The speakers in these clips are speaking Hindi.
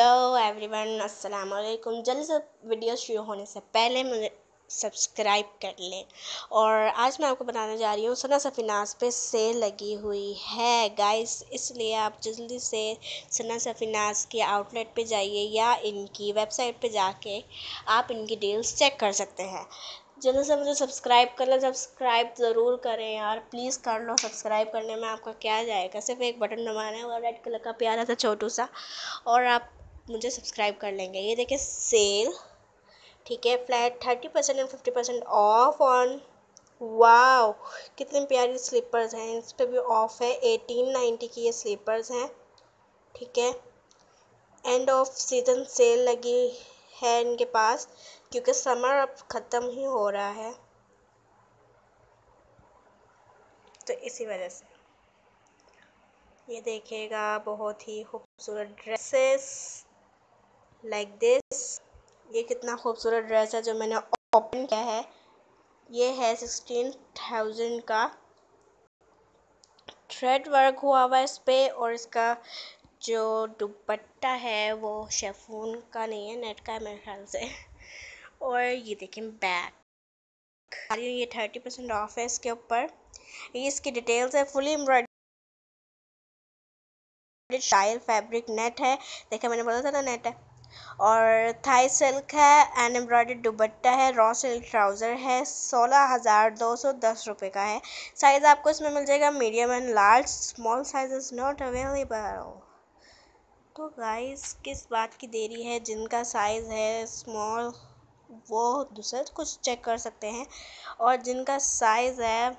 हेलो एवरीवन अस्सलाम वालेकुम जल्दी से वीडियो शुरू होने से पहले मुझे सब्सक्राइब कर लें और आज मैं आपको बताने जा रही हूँ सना सफिनास पे सेल लगी हुई है गाइस इसलिए आप जल्दी से सना सफिनास के आउटलेट पे जाइए या इनकी वेबसाइट पे जाके आप इनकी डील्स चेक कर सकते हैं जल्दी से मुझे सब्सक्राइब कर लो सब्सक्राइब ज़रूर करें यार प्लीज़ कर लो सब्सक्राइब करने में आपका क्या जाएगा सिर्फ एक बटन दबाना है और रेड कलर का प्यारा था छोटू सा और आप मुझे सब्सक्राइब कर लेंगे ये देखें सेल ठीक है flat thirty percent and fifty percent off on wow कितनी प्यारी स्लीपर्स हैं इस पर भी ऑफ है एटीन नाइन्टी की ये स्लीपर्स हैं ठीक है एंड ऑफ सीजन सेल लगी है इनके पास क्योंकि समर अब ख़त्म ही हो रहा है तो इसी वजह से ये देखिएगा बहुत ही खूबसूरत ड्रेसेस लाइक दिस ये कितना खूबसूरत ड्रेस है जो मैंने ओपन किया है ये है सिक्सटीन थाउजेंड का थ्रेड वर्क हुआ हुआ है इस पर और इसका जो दुपट्टा है वो शेफून का नहीं है नेट का है मेरे ख्याल से और ये देखें बैग ये थर्टी परसेंट ऑफ है इसके ऊपर ये इसकी डिटेल्स है फुली एम्ब्रॉयड स्टाइल फैब्रिक नेट है देखा मैंने बोला था ना नेट है और थाई सिल्क है एंड एम्ब्रॉयडर्ड दुबट्टा है रॉ सिल्क ट्राउज़र है सोलह हज़ार दो सौ दस रुपये का है साइज़ आपको इसमें मिल जाएगा medium and large small size is not available तो गाइस किस बात की देरी है जिनका साइज़ है स्मॉल वो दूसरे कुछ चेक कर सकते हैं और जिनका साइज़ है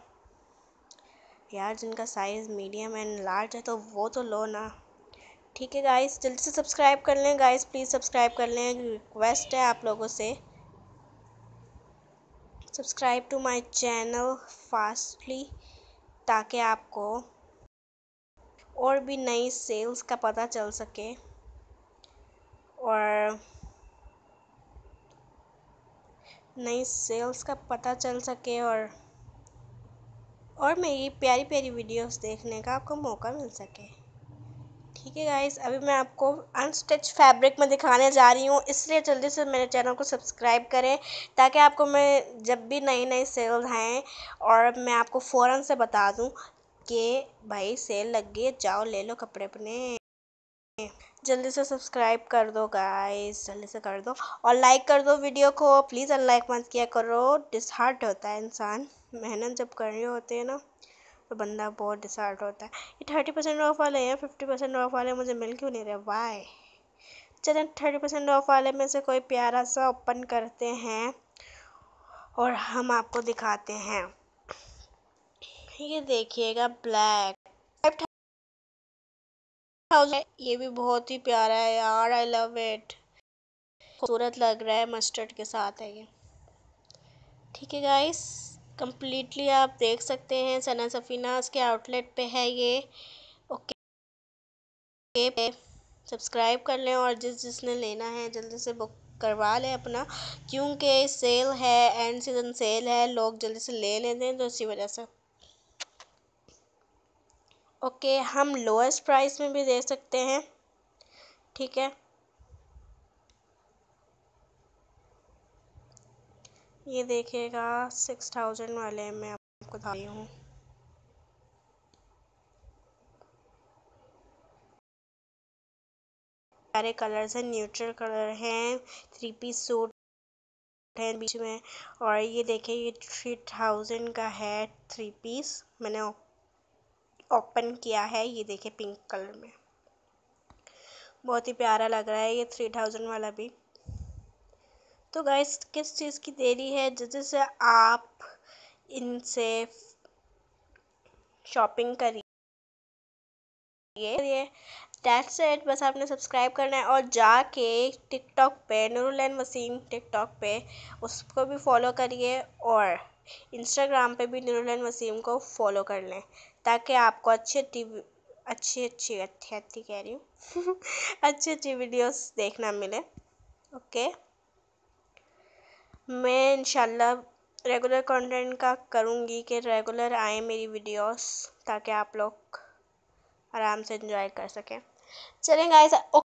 यार जिनका साइज़ मीडियम एंड लार्ज है तो वो तो लो ना ठीक है गाइस जल्दी से सब्सक्राइब कर लें गाइस प्लीज़ सब्सक्राइब कर लें रिक्वेस्ट है आप लोगों से subscribe to my channel fastly ताकि आपको और भी नई सेल्स का पता चल सके और नई सेल्स का पता चल सके और और मेरी प्यारी प्यारी वीडियोस देखने का आपको मौका मिल सके ठीक है गाइस अभी मैं आपको अनस्टिच फैब्रिक में दिखाने जा रही हूँ इसलिए जल्दी से मेरे चैनल को सब्सक्राइब करें ताकि आपको मैं जब भी नई नई सेल्स आएँ और मैं आपको फ़ौर से बता दूँ कि भाई सेल लग गई जाओ ले लो कपड़े अपने जल्दी से सब्सक्राइब कर दो गाइस जल्दी से कर दो और लाइक कर दो वीडियो को प्लीज़ अनलाइक मत किया करो डिसहार्ट होता है इंसान मेहनत जब कर रहे होते हैं ना तो बंदा बहुत डिसार्ट होता है ये थर्टी परसेंट ऑफ वाले हैं फिफ्टी परसेंट ऑफ वाले मुझे मिल क्यों नहीं रहे वाई चलें थर्टी परसेंट ऑफ वाले में से कोई प्यारा सा ओपन करते हैं और हम आपको दिखाते हैं ये देखिएगा ब्लैक ये भी बहुत ही प्यारा है यार आई लव इट खूबसूरत लग रहा है मस्टर्ड के साथ है ये ठीक है गाइस कम्प्लीटली आप देख सकते हैं सना सफीनास के आउटलेट पे है ये ओके पे सब्सक्राइब कर लें और जिस जिसने लेना है जल्दी से बुक करवा लें अपना क्योंकि सेल है एंड सीजन सेल है लोग जल्दी से ले लेते हैं तो इसी वजह से ओके हम लोएस्ट प्राइस में भी दे सकते हैं ठीक है ये देखिएगा सिक्स थाउजेंड वाले मैं आपको दिखा रही हूँ सारे कलर्स हैं न्यूट्रल कलर हैं थ्री पीस सूट हैं बीच में और ये देखिए ये थ्री थाउजेंड का है थ्री पीस मैंने ओपन किया है ये देखिए पिंक कलर में बहुत ही प्यारा लग रहा है ये थ्री थाउजेंड वाला भी तो गाइस किस चीज़ की देरी है जैसे आप इनसे शॉपिंग करिए डेट सेट बस आपने सब्सक्राइब करना है और जाके टिकटॉक पे नूरुलैन वसीम टिकटॉक पे उसको भी फॉलो करिए और इंस्टाग्राम पे भी नूरुलैन वसीम को फॉलो कर लें ताकि आपको अच्छे टी अच्छी अच्छी अच्छी अच्छी कह रही हूँ अच्छी अच्छी वीडियोस देखना मिले ओके okay? मैं इनशाला रेगुलर कंटेंट का करूँगी कि रेगुलर आए मेरी वीडियोस ताकि आप लोग आराम से इन्जॉय कर सकें चलें गाइस